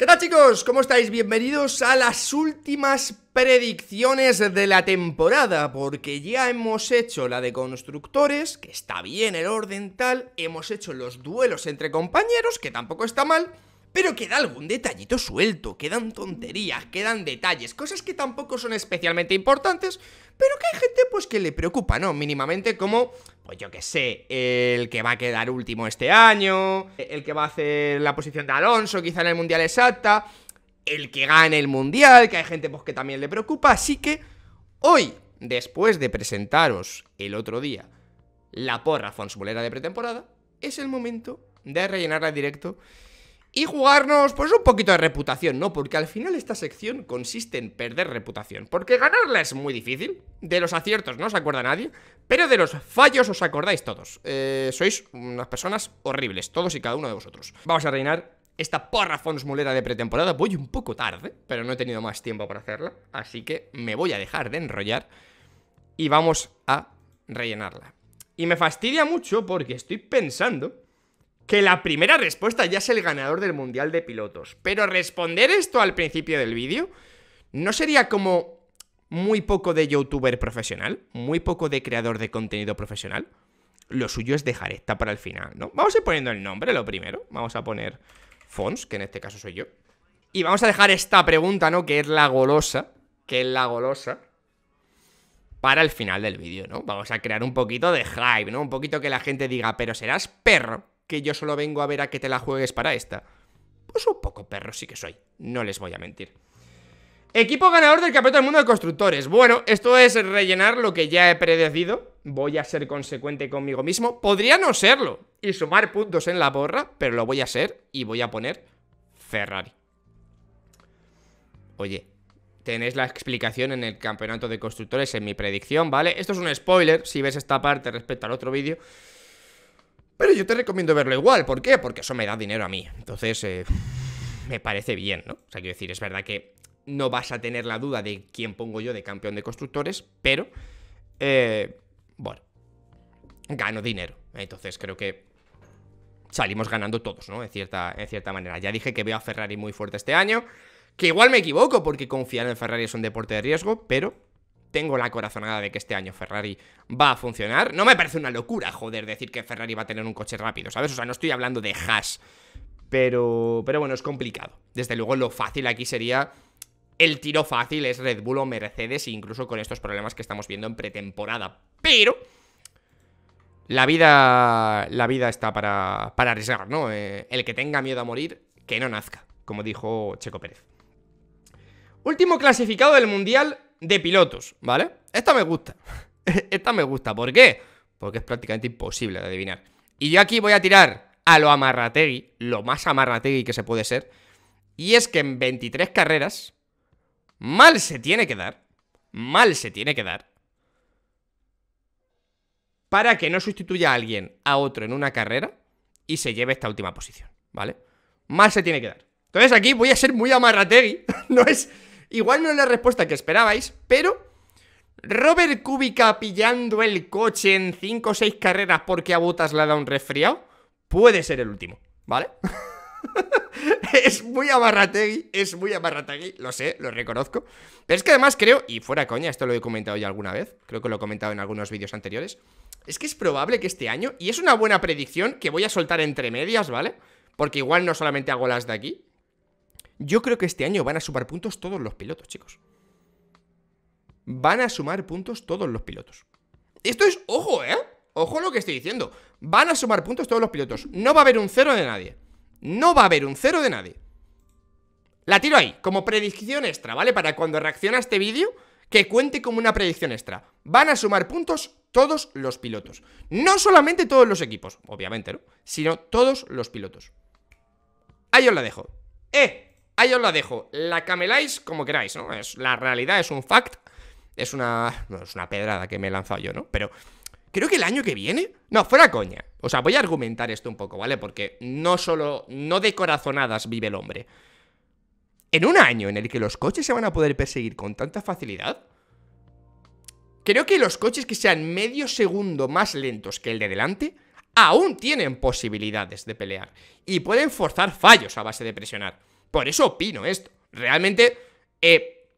¿Qué tal chicos? ¿Cómo estáis? Bienvenidos a las últimas predicciones de la temporada, porque ya hemos hecho la de constructores, que está bien el orden tal, hemos hecho los duelos entre compañeros, que tampoco está mal, pero queda algún detallito suelto, quedan tonterías, quedan detalles, cosas que tampoco son especialmente importantes, pero que hay gente pues que le preocupa, ¿no? Mínimamente como, pues yo que sé, el que va a quedar último este año, el que va a hacer la posición de Alonso quizá en el Mundial exacta, el que gane el Mundial, que hay gente pues que también le preocupa, así que hoy, después de presentaros el otro día la porra fonsbolera de pretemporada, es el momento de rellenarla en directo y jugarnos pues un poquito de reputación, ¿no? Porque al final esta sección consiste en perder reputación, porque ganarla es muy difícil, de los aciertos no se acuerda nadie, pero de los fallos os acordáis todos. Eh, sois unas personas horribles, todos y cada uno de vosotros. Vamos a reinar esta porra Fons de pretemporada. Voy un poco tarde, pero no he tenido más tiempo para hacerla, así que me voy a dejar de enrollar y vamos a rellenarla. Y me fastidia mucho porque estoy pensando que la primera respuesta ya es el ganador del Mundial de Pilotos. Pero responder esto al principio del vídeo no sería como muy poco de youtuber profesional, muy poco de creador de contenido profesional. Lo suyo es dejar esta para el final, ¿no? Vamos a ir poniendo el nombre, lo primero. Vamos a poner Fons, que en este caso soy yo. Y vamos a dejar esta pregunta, ¿no? Que es la golosa. Que es la golosa para el final del vídeo, ¿no? Vamos a crear un poquito de hype, ¿no? Un poquito que la gente diga, pero serás perro que yo solo vengo a ver a que te la juegues para esta. Pues un poco perro sí que soy, no les voy a mentir. Equipo ganador del Campeonato del Mundo de Constructores. Bueno, esto es rellenar lo que ya he predecido. Voy a ser consecuente conmigo mismo. Podría no serlo y sumar puntos en la borra, pero lo voy a hacer y voy a poner Ferrari. Oye, tenéis la explicación en el Campeonato de Constructores en mi predicción, ¿vale? Esto es un spoiler, si ves esta parte respecto al otro vídeo. Pero yo te recomiendo verlo igual. ¿Por qué? Porque eso me da dinero a mí. Entonces, eh, me parece bien, ¿no? O sea, quiero decir, es verdad que no vas a tener la duda de quién pongo yo de campeón de constructores, pero, eh, bueno, gano dinero. Entonces creo que salimos ganando todos, ¿no? De cierta, en cierta manera. Ya dije que veo a Ferrari muy fuerte este año, que igual me equivoco porque confiar en Ferrari es un deporte de riesgo, pero tengo la corazonada de que este año Ferrari va a funcionar. No me parece una locura, joder, decir que Ferrari va a tener un coche rápido, ¿sabes? O sea, no estoy hablando de hash. Pero, pero bueno, es complicado. Desde luego, lo fácil aquí sería el tiro fácil es Red Bull o Mercedes, incluso con estos problemas que estamos viendo en pretemporada. Pero la vida, la vida está para, para arriesgar, ¿no? Eh, el que tenga miedo a morir, que no nazca, como dijo Checo Pérez. Último clasificado del Mundial, de pilotos, ¿vale? Esta me gusta. Esta me gusta. ¿Por qué? Porque es prácticamente imposible de adivinar. Y yo aquí voy a tirar a lo amarrategui, lo más amarrategui que se puede ser. Y es que en 23 carreras, mal se tiene que dar, mal se tiene que dar, para que no sustituya a alguien a otro en una carrera y se lleve esta última posición, ¿vale? Mal se tiene que dar. Entonces aquí voy a ser muy amarrategui, no es... Igual no es la respuesta que esperabais, pero Robert Kubica pillando el coche en 5 o 6 carreras porque a Botas le ha dado un resfriado, puede ser el último, ¿vale? es muy amarrategui, es muy amarrategui, lo sé, lo reconozco. Pero es que además creo, y fuera coña, esto lo he comentado ya alguna vez, creo que lo he comentado en algunos vídeos anteriores, es que es probable que este año, y es una buena predicción que voy a soltar entre medias, ¿vale? Porque igual no solamente hago las de aquí, yo creo que este año van a sumar puntos todos los pilotos, chicos. Van a sumar puntos todos los pilotos. Esto es, ojo, ¿eh? Ojo lo que estoy diciendo. Van a sumar puntos todos los pilotos. No va a haber un cero de nadie. No va a haber un cero de nadie. La tiro ahí, como predicción extra, ¿vale? Para cuando reacciona este vídeo, que cuente como una predicción extra. Van a sumar puntos todos los pilotos. No solamente todos los equipos, obviamente, ¿no? Sino todos los pilotos. Ahí os la dejo. ¡Eh! Ahí os la dejo. La cameláis como queráis, ¿no? Es, la realidad es un fact. Es una. es una pedrada que me he lanzado yo, ¿no? Pero. Creo que el año que viene. No, fuera coña. O sea, voy a argumentar esto un poco, ¿vale? Porque no solo. No de corazonadas vive el hombre. En un año en el que los coches se van a poder perseguir con tanta facilidad. Creo que los coches que sean medio segundo más lentos que el de delante aún tienen posibilidades de pelear y pueden forzar fallos a base de presionar. Por eso opino esto. Realmente eh,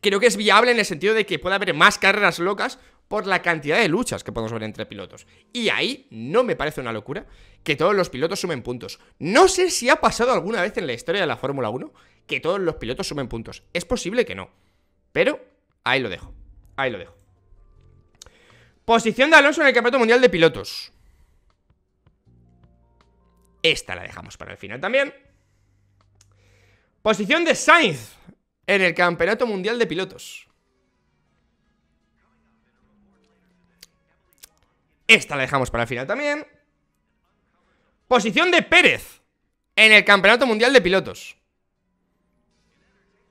creo que es viable en el sentido de que puede haber más carreras locas por la cantidad de luchas que podemos ver entre pilotos. Y ahí no me parece una locura que todos los pilotos sumen puntos. No sé si ha pasado alguna vez en la historia de la Fórmula 1 que todos los pilotos sumen puntos. Es posible que no. Pero ahí lo dejo. Ahí lo dejo. Posición de Alonso en el Campeonato Mundial de Pilotos. Esta la dejamos para el final también. Posición de Sainz en el Campeonato Mundial de Pilotos. Esta la dejamos para el final también. Posición de Pérez en el Campeonato Mundial de Pilotos.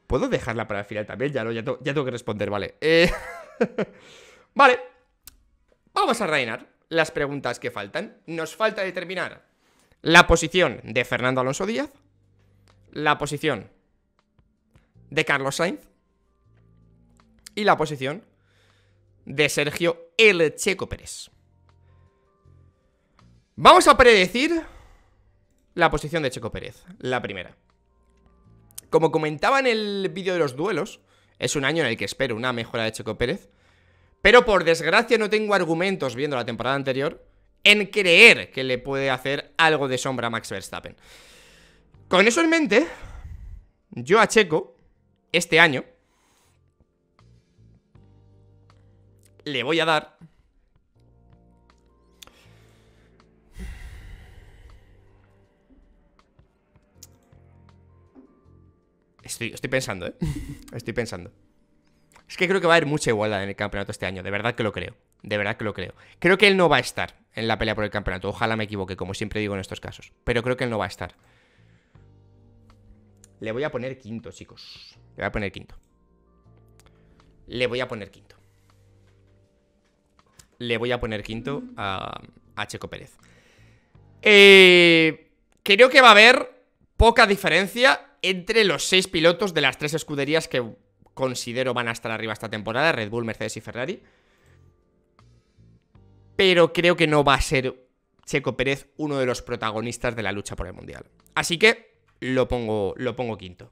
¿Puedo dejarla para el final también? Ya, ya, tengo, que responder, vale. Eh, vale. Vamos a reinar las preguntas que faltan. Nos falta determinar la posición de Fernando Alonso Díaz la posición de Carlos Sainz y la posición de Sergio El Checo Pérez. Vamos a predecir la posición de Checo Pérez, la primera. Como comentaba en el vídeo de los duelos, es un año en el que espero una mejora de Checo Pérez, pero por desgracia no tengo argumentos viendo la temporada anterior en creer que le puede hacer algo de sombra a Max Verstappen. Con eso en mente, yo a Checo, este año, le voy a dar... Estoy, estoy pensando, ¿eh? Estoy pensando. Es que creo que va a haber mucha igualdad en el campeonato este año, de verdad que lo creo. De verdad que lo creo. Creo que él no va a estar en la pelea por el campeonato. Ojalá me equivoque, como siempre digo en estos casos. Pero creo que él no va a estar. Le voy a poner quinto, chicos. Le voy a poner quinto. Le voy a poner quinto. Le voy a poner quinto a, Checo Pérez. Eh, creo que va a haber poca diferencia entre los seis pilotos de las tres escuderías que considero van a estar arriba esta temporada, Red Bull, Mercedes y Ferrari. Pero creo que no va a ser Checo Pérez uno de los protagonistas de la lucha por el Mundial. Así que lo pongo, lo pongo quinto.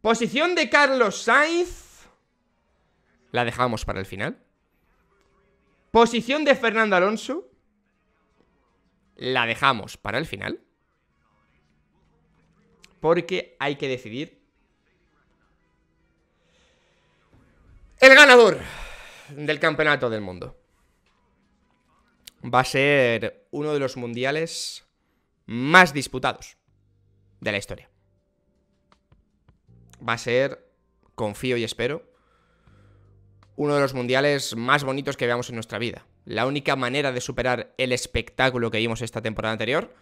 Posición de Carlos Sainz. La dejamos para el final. Posición de Fernando Alonso. La dejamos para el final. Porque hay que decidir. El ganador del campeonato del mundo. Va a ser uno de los mundiales más disputados de la historia. Va a ser, confío y espero, uno de los mundiales más bonitos que veamos en nuestra vida. La única manera de superar el espectáculo que vimos esta temporada anterior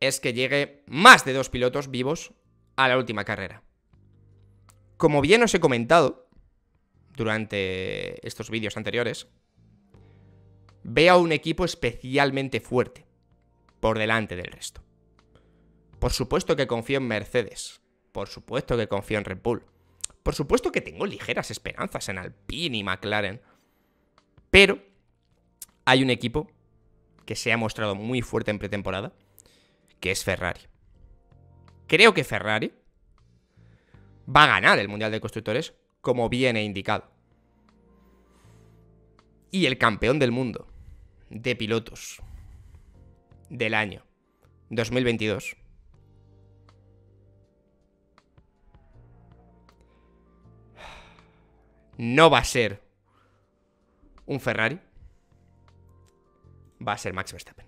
es que llegue más de dos pilotos vivos a la última carrera. Como bien os he comentado durante estos vídeos anteriores, veo a un equipo especialmente fuerte por delante del resto. Por supuesto que confío en Mercedes. Por supuesto que confío en Red Bull. Por supuesto que tengo ligeras esperanzas en Alpine y McLaren. Pero hay un equipo que se ha mostrado muy fuerte en pretemporada, que es Ferrari. Creo que Ferrari va a ganar el Mundial de Constructores, como bien he indicado. Y el campeón del mundo de pilotos del año 2022 no va a ser un Ferrari, va a ser Max Verstappen.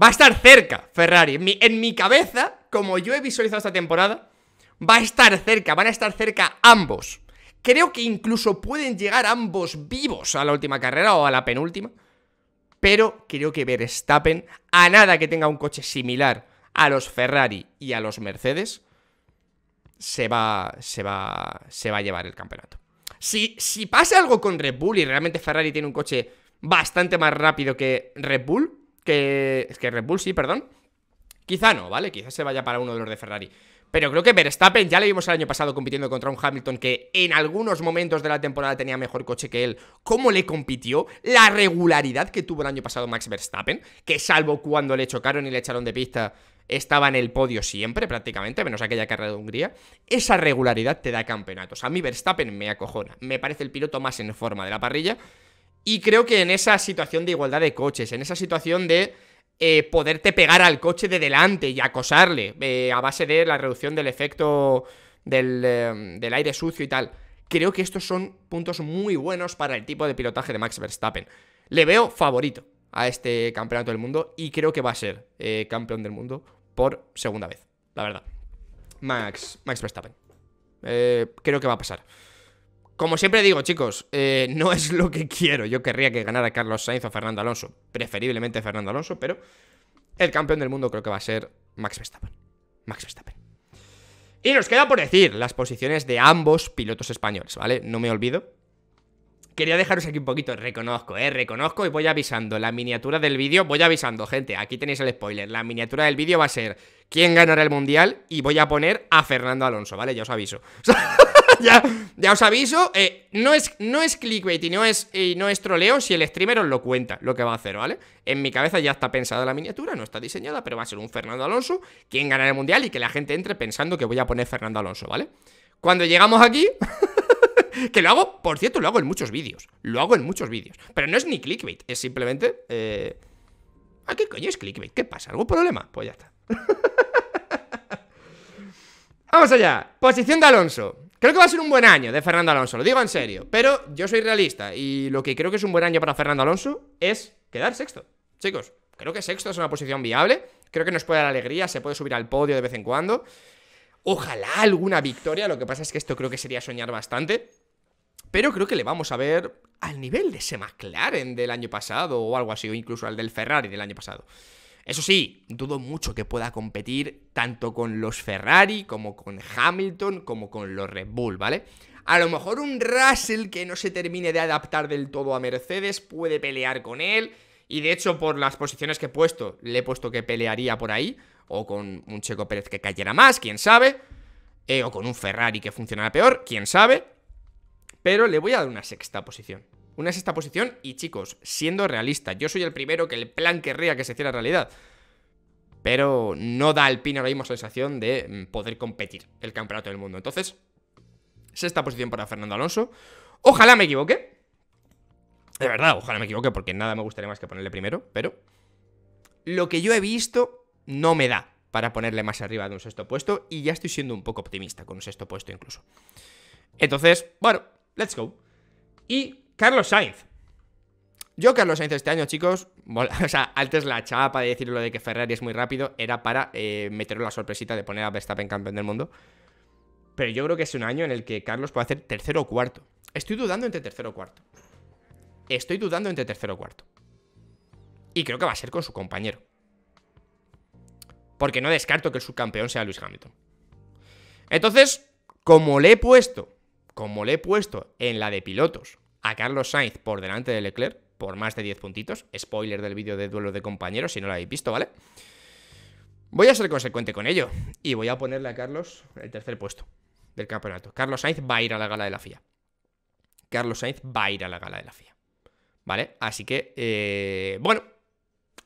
Va a estar cerca Ferrari. En mi, cabeza, como yo he visualizado esta temporada, va a estar cerca, van a estar cerca ambos. Creo que incluso pueden llegar ambos vivos a la última carrera o a la penúltima. Pero creo que Verstappen, a nada que tenga un coche similar a los Ferrari y a los Mercedes, se va, se va, se va a llevar el campeonato. Si, si pasa algo con Red Bull y realmente Ferrari tiene un coche bastante más rápido que Red Bull, que, es que Red Bull sí, perdón, quizá no, ¿vale? Quizá se vaya para uno de los de Ferrari. Pero creo que Verstappen ya le vimos el año pasado compitiendo contra un Hamilton que en algunos momentos de la temporada tenía mejor coche que él. ¿Cómo le compitió? La regularidad que tuvo el año pasado Max Verstappen, que salvo cuando le chocaron y le echaron de pista, estaba en el podio siempre, prácticamente, menos aquella carrera de Hungría, esa regularidad te da campeonatos. A mí Verstappen me acojona, me parece el piloto más en forma de la parrilla y creo que en esa situación de igualdad de coches, en esa situación de eh, poderte pegar al coche de delante y acosarle eh, a base de la reducción del efecto eh, del, aire sucio y tal, creo que estos son puntos muy buenos para el tipo de pilotaje de Max Verstappen. Le veo favorito, a este campeonato del mundo y creo que va a ser campeón del mundo por segunda vez, la verdad. Max, Max Verstappen. Eh, creo que va a pasar. Como siempre digo, chicos, eh, no es lo que quiero. Yo querría que ganara Carlos Sainz o Fernando Alonso. Preferiblemente Fernando Alonso, pero el campeón del mundo creo que va a ser Max Verstappen. Max Verstappen. Y nos queda por decir las posiciones de ambos pilotos españoles, ¿vale? No me olvido Quería dejaros aquí un poquito, reconozco, eh, reconozco y voy avisando, la miniatura del vídeo, voy avisando, gente, aquí tenéis el spoiler, la miniatura del vídeo va a ser quién ganará el Mundial y voy a poner a Fernando Alonso, ¿vale? Ya os aviso. ya, ya os aviso, eh, no, es, no es clickbait y no es, es troleo si el streamer os lo cuenta lo que va a hacer, ¿vale? En mi cabeza ya está pensada la miniatura, no está diseñada, pero va a ser un Fernando Alonso ¿Quién ganará el Mundial y que la gente entre pensando que voy a poner Fernando Alonso, ¿vale? Cuando llegamos aquí... que lo hago, por cierto, lo hago en muchos vídeos. Lo hago en muchos vídeos. Pero no es ni clickbait, es simplemente. Eh... ¿A qué coño es clickbait? ¿Qué pasa? ¿Algún problema? Pues ya está. Vamos allá. Posición de Alonso. Creo que va a ser un buen año de Fernando Alonso, lo digo en serio. Pero yo soy realista y lo que creo que es un buen año para Fernando Alonso es quedar sexto. Chicos, creo que sexto es una posición viable. Creo que nos puede dar alegría, se puede subir al podio de vez en cuando. Ojalá alguna victoria, lo que pasa es que esto creo que sería soñar bastante. Pero creo que le vamos a ver al nivel de ese McLaren del año pasado o algo así, o incluso al del Ferrari del año pasado. Eso sí, dudo mucho que pueda competir tanto con los Ferrari como con Hamilton como con los Red Bull, ¿vale? A lo mejor un Russell que no se termine de adaptar del todo a Mercedes puede pelear con él. Y de hecho, por las posiciones que he puesto, le he puesto que pelearía por ahí. O con un Checo Pérez que cayera más, quién sabe. Eh, o con un Ferrari que funcionara peor, quién sabe pero le voy a dar una sexta posición. Una sexta posición y chicos, siendo realista, yo soy el primero que el plan querría que se hiciera realidad. Pero no da al Pino la misma sensación de mm, poder competir el campeonato del mundo. Entonces, sexta posición para Fernando Alonso. Ojalá me equivoque. De verdad, ojalá me equivoque porque nada me gustaría más que ponerle primero, pero lo que yo he visto no me da para ponerle más arriba de un sexto puesto y ya estoy siendo un poco optimista con un sexto puesto incluso. Entonces, bueno, Let's go. Y Carlos Sainz. Yo, Carlos Sainz, este año, chicos, o sea, antes la chapa de decir lo de que Ferrari es muy rápido era para eh, meterle la sorpresita de poner a Verstappen campeón del mundo. Pero yo creo que es un año en el que Carlos puede hacer tercero o cuarto. Estoy dudando entre tercero o cuarto. Estoy dudando entre tercero o cuarto. Y creo que va a ser con su compañero. Porque no descarto que el subcampeón sea Luis Hamilton. Entonces, como le he puesto como le he puesto en la de pilotos a Carlos Sainz por delante de Leclerc, por más de 10 puntitos, spoiler del vídeo de duelo de compañeros, si no lo habéis visto, ¿vale? Voy a ser consecuente con ello y voy a ponerle a Carlos el tercer puesto del campeonato. Carlos Sainz va a ir a la gala de la FIA. Carlos Sainz va a ir a la gala de la FIA. ¿Vale? Así que, eh, bueno,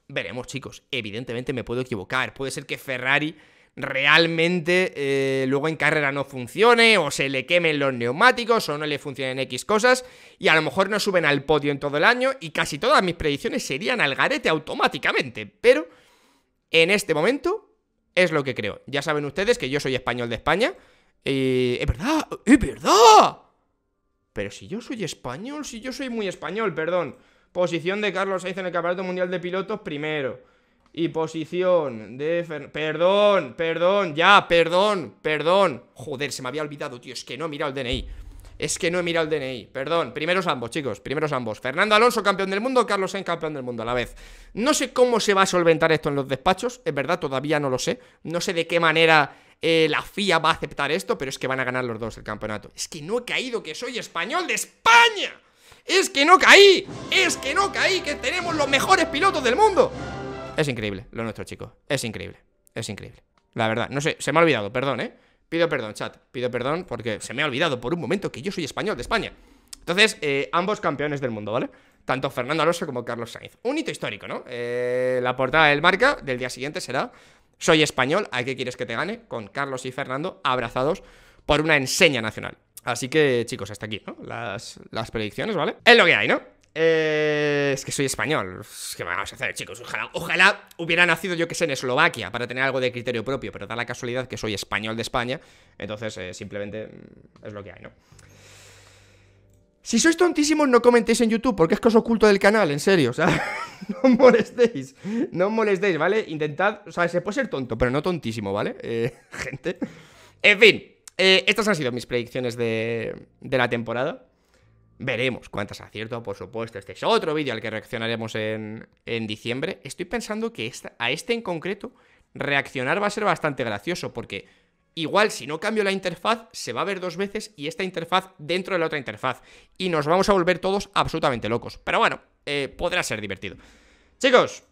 veremos chicos. Evidentemente me puedo equivocar. Puede ser que Ferrari realmente eh, luego en carrera no funcione o se le quemen los neumáticos o no le funcionen X cosas y a lo mejor no suben al podio en todo el año y casi todas mis predicciones serían al garete automáticamente, pero en este momento es lo que creo. Ya saben ustedes que yo soy español de España. Y... es verdad, es verdad. Pero si yo soy español, si yo soy muy español, perdón. Posición de Carlos Sainz en el Campeonato Mundial de Pilotos primero y posición de Perdón, perdón, ya, perdón, perdón. Joder, se me había olvidado, tío, es que no he mirado el DNI. Es que no he mirado el DNI, perdón. Primeros ambos, chicos, primeros ambos. Fernando Alonso, campeón del mundo, Carlos Sainz, campeón del mundo a la vez. No sé cómo se va a solventar esto en los despachos, es verdad, todavía no lo sé. No sé de qué manera eh, la FIA va a aceptar esto, pero es que van a ganar los dos el campeonato. Es que no he caído que soy español de España. Es que no caí, es que no caí, que tenemos los mejores pilotos del mundo. Es increíble lo nuestro, chico, Es increíble. Es increíble. La verdad, no sé, se me ha olvidado, perdón, ¿eh? Pido perdón, chat. Pido perdón porque se me ha olvidado por un momento que yo soy español de España. Entonces, eh, ambos campeones del mundo, ¿vale? Tanto Fernando Alonso como Carlos Sainz. Un hito histórico, ¿no? Eh, la portada del marca del día siguiente será Soy español, ¿a qué quieres que te gane? Con Carlos y Fernando abrazados por una enseña nacional. Así que, chicos, hasta aquí, ¿no? las predicciones, ¿vale? Es lo que hay, ¿no? Eh, es que soy español. ¿Qué vamos a hacer, chicos? Ojalá, hubiera nacido, yo que sé, en Eslovaquia para tener algo de criterio propio, pero da la casualidad que soy español de España, entonces eh, simplemente mm, es lo que hay, ¿no? Si sois tontísimos, no comentéis en YouTube, porque es que os oculto del canal, en serio, o sea, no molestéis, no molestéis, ¿vale? Intentad, o sea, se puede ser tonto, pero no tontísimo, ¿vale? Eh, gente. En fin, estas han sido mis predicciones de la temporada. Veremos cuántas acierto, por supuesto. Este es otro vídeo al que reaccionaremos en, diciembre. Estoy pensando que a este en concreto reaccionar va a ser bastante gracioso porque igual si no cambio la interfaz se va a ver dos veces y esta interfaz dentro de la otra interfaz y nos vamos a volver todos absolutamente locos. Pero bueno, eh, podrá ser divertido. Chicos,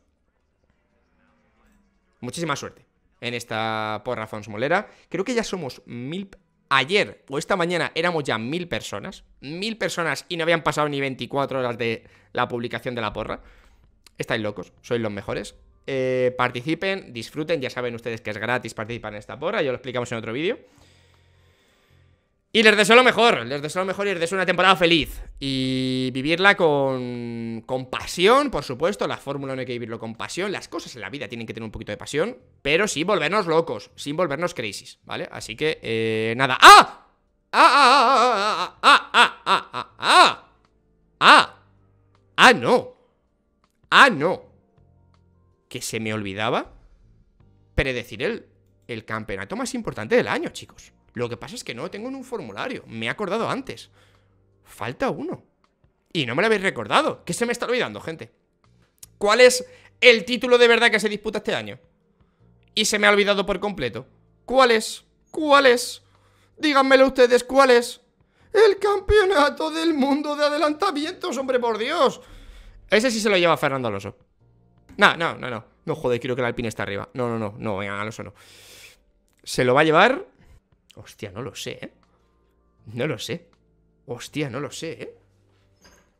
muchísima suerte en esta porra Fons Molera. Creo que ya somos mil... Ayer o esta mañana éramos ya mil personas, mil personas y no habían pasado ni 24 horas de la publicación de la porra. Estáis locos, sois los mejores. Eh, participen, disfruten, ya saben ustedes que es gratis participar en esta porra, ya lo explicamos en otro vídeo. Y les deseo lo mejor, les deseo lo mejor y les deseo una temporada feliz. Y vivirla con, con pasión, por supuesto. La fórmula no hay que vivirlo con pasión. Las cosas en la vida tienen que tener un poquito de pasión. Pero sin volvernos locos, sin volvernos crisis, ¿vale? Así que, nada. ¡Ah! ¡Ah, ah, ah, ah, ah, ah, ah, ah! ¡Ah! ¡Ah, no! ¡Ah, no! Que se me olvidaba predecir el, el campeonato más importante del año, chicos. Lo que pasa es que no tengo en un formulario. Me he acordado antes. Falta uno. Y no me lo habéis recordado. ¿Qué se me está olvidando, gente? ¿Cuál es el título de verdad que se disputa este año? Y se me ha olvidado por completo. ¿Cuál es? ¿Cuál es? Díganmelo ustedes, ¿cuál es? El campeonato del mundo de adelantamientos, hombre, por Dios. Ese sí se lo lleva Fernando Alonso. No, no, no, no. No, joder, quiero que el Alpine esté arriba. No, no, no, no, venga, Alonso no. Se lo va a llevar Hostia, no lo sé, ¿eh? No lo sé. Hostia, no lo sé, ¿eh?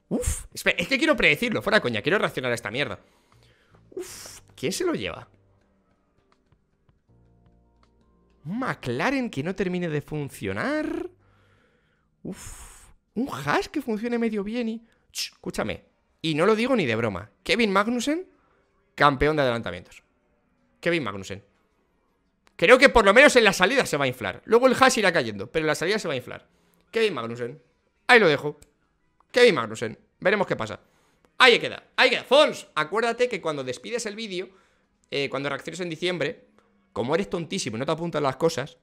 Uf, espera, es que quiero predecirlo, fuera coña, quiero reaccionar a esta mierda. Uf, ¿quién se lo lleva? McLaren que no termine de funcionar. Uf, un hash que funcione medio bien y... escúchame, y no lo digo ni de broma. Kevin Magnussen, campeón de adelantamientos. Kevin Magnussen. Creo que por lo menos en la salida se va a inflar. Luego el hash irá cayendo, pero en la salida se va a inflar. Kevin Magnussen. Ahí lo dejo. Kevin Magnussen. Veremos qué pasa. Ahí queda. Ahí queda. Fons, acuérdate que cuando despides el vídeo, eh, cuando reacciones en diciembre, como eres tontísimo y no te apuntas las cosas,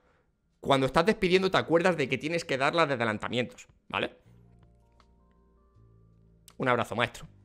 cuando estás despidiendo te acuerdas de que tienes que las de adelantamientos, ¿vale? Un abrazo, maestro.